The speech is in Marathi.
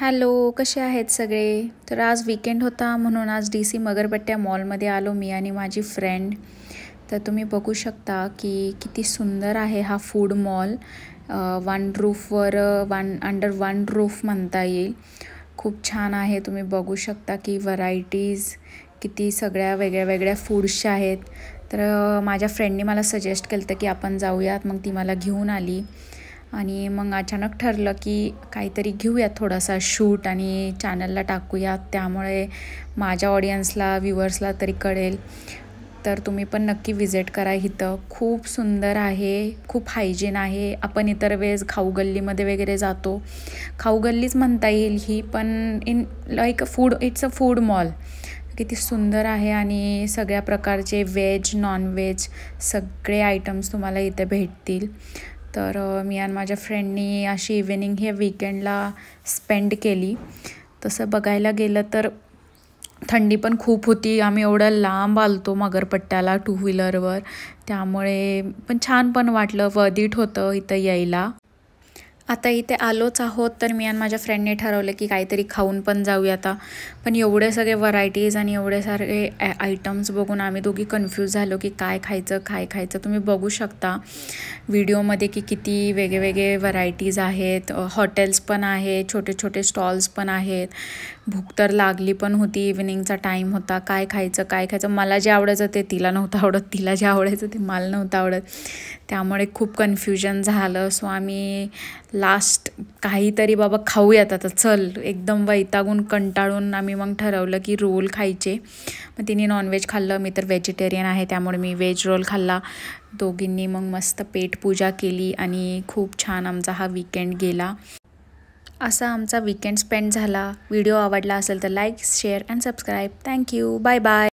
हॅलो कसे आहेत सगळे तर आज विकेंड होता म्हणून आज डी सी मगरबट्ट्या मॉलमध्ये आलो मी आणि माझी फ्रेंड तर तुम्ही बघू शकता की किती सुंदर आहे हा फूड मॉल वन रूफवर वन अंडर वन रूफ म्हणता येईल खूप छान आहे तुम्ही बघू शकता की व्हरायटीज किती सगळ्या वेगळ्या वेगळ्या फूड्सच्या आहेत तर माझ्या फ्रेंडने मला सजेस्ट केलं होतं की आपण जाऊयात मग ती मला घेऊन आली आणि मग अचानक ठरलं की काहीतरी घेऊया थोडासा शूट आणि चॅनलला टाकूया त्यामुळे माझ्या ऑडियन्सला व्ह्युअर्सला तरी कळेल तर तुम्ही पण नक्की विजिट करा इथं खूप सुंदर आहे खूप हायजीन आहे आपण इतर वेळेस खाऊ गल्लीमध्ये वगैरे जातो खाऊ गल्लीच म्हणता येईल ही पण in like food it's a food mall किती सुंदर आहे आणि सगळ्या प्रकारचे व्हेज नॉन व्हेज सगळे आयटम्स तुम्हाला इथे भेटतील तर मी आणि माझ्या फ्रेंडनी अशी इव्हिनिंग हे वीकेंडला स्पेंड केली तसं बघायला गेलं तर थंडी पण खूप होती आम्ही एवढं लांब आलतो मगरपट्ट्याला टू व्हीलरवर त्यामुळे पण छान पण वाटलं वधीट होतं इथं यायला आता इथे आलोच आहोत तर मी आणि माझ्या फ्रेंडने ठरवलं की काहीतरी खाऊन पण जाऊया आता पण एवढे सगळे व्हरायटीज आणि एवढे सारे आयटम्स बघून आम्ही दोघी कन्फ्यूज झालो की काय खायचं काय खायचं तुम्ही बघू शकता व्हिडिओमध्ये की किती वेगळेवेगळे व्हरायटीज आहेत हॉटेल्स पण आहेत छोटे छोटे स्टॉल्स पण आहेत भूक तर लागली पण होती इव्हिनिंगचा टाईम होता काय खायचं काय खायचं मला जे आवडायचं ते तिला नव्हतं आवडत तिला जे आवडायचं ते मला नव्हतं आवडत त्यामुळे खूप कन्फ्युजन झालं सो आम्ही लास्ट काहीतरी बाबा खाऊयात आता चल एकदम वैतागून कंटाळून आम्ही मग ठरवलं की रोल खायचे मग तिने नॉनव्हेज खाल्लं मी तर व्हेजिटेरियन आहे त्यामुळे मी व्हेज रोल खाल्ला दोघींनी मग मस्त पेटपूजा केली आणि खूप छान आमचा हा विकेंड गेला असा आमचा विकेंड स्पेंड झाला व्हिडिओ आवडला असेल तर like share and subscribe thank you bye bye